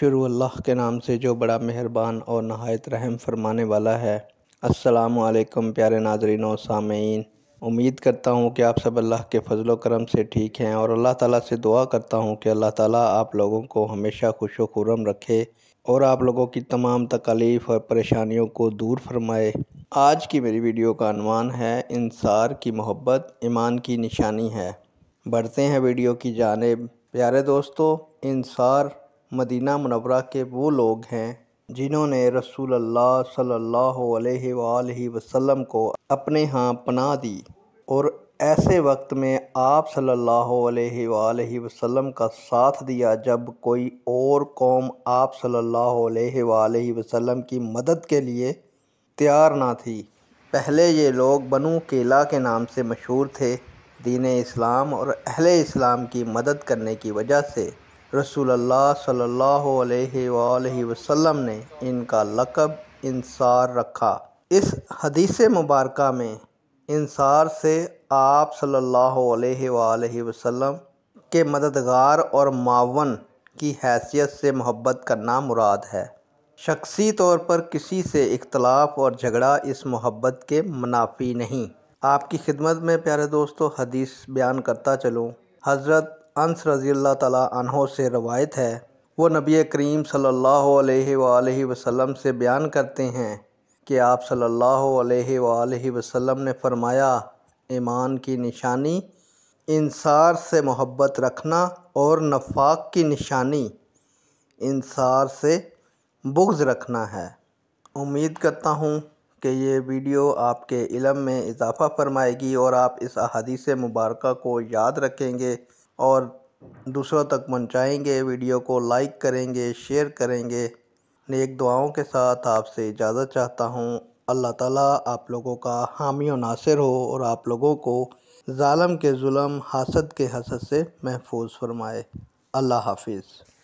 शुरू अल्लाह के नाम से जो बड़ा मेहरबान और नहायत रहम फरमाने वाला है असलकम प्यारे नाजरीन और सामीन उम्मीद करता हूँ कि आप सब अल्लाह के फजल करम से ठीक हैं और अल्लाह ताला से दुआ करता हूँ कि अल्लाह ताला आप लोगों को हमेशा खुश खुरम रखे और आप लोगों की तमाम तकालीफ़ और परेशानियों को दूर फरमाए आज की मेरी वीडियो का अनवान है इंसार की मोहब्बत ईमान की निशानी है बढ़ते हैं वीडियो की जानब प्यारे दोस्तों इंसार मदीना मनवरा के वो लोग हैं जिन्होंने रसूल अल्लाह सल्लल्लाहु अलैहि वसल्लम को अपने यहाँ पना दी और ऐसे वक्त में आप सल्लल्लाहु अलैहि वसल्लम का साथ दिया जब कोई और कौम आप सल्लल्लाहु अलैहि वसल्लम की मदद के लिए तैयार ना थी पहले ये लोग बनु केला के नाम से मशहूर थे दीन इस्लाम और अहले इस्लाम की मदद करने की वजह से रसूल सल्ला अलैहि ने इनका लकब इंसार रखा इस हदीस मुबारक में इंसार से आप सल्ला अलैहि के मददगार और मावन की हैसियत से मोहब्बत करना मुराद है शख्सी तौर पर किसी से इख्तलाफ और झगड़ा इस मोहब्बत के मुनाफी नहीं आपकी खिदमत में प्यारे दोस्तों हदीस बयान करता चलूँ हज़रत अनस रज़ी अल्लाह तहों से रवायत है वो नबी करीम सल्लल्लाहु अलैहि वसल्लम से बयान करते हैं कि आप सल्लल्लाहु अलैहि वसल्लम ने फ़रमाया ईमान की निशानी इंसार से मोहब्बत रखना और नफाक की निशानी इंसार से बुग्ज़ रखना है उम्मीद करता हूँ कि ये वीडियो आपके इलम में इजाफ़ा फरमाएगी और आप इस अहादीस मुबारक को याद रखेंगे और दूसरों तक पहुँचाएँगे वीडियो को लाइक करेंगे शेयर करेंगे नेक दुआओं के साथ आपसे इजाज़त चाहता हूँ अल्लाह ताला आप लोगों का हामी और नासिर हो और आप लोगों को ालम के जुलम हसद के हसद से महफूज फरमाए अल्लाह हाफिज़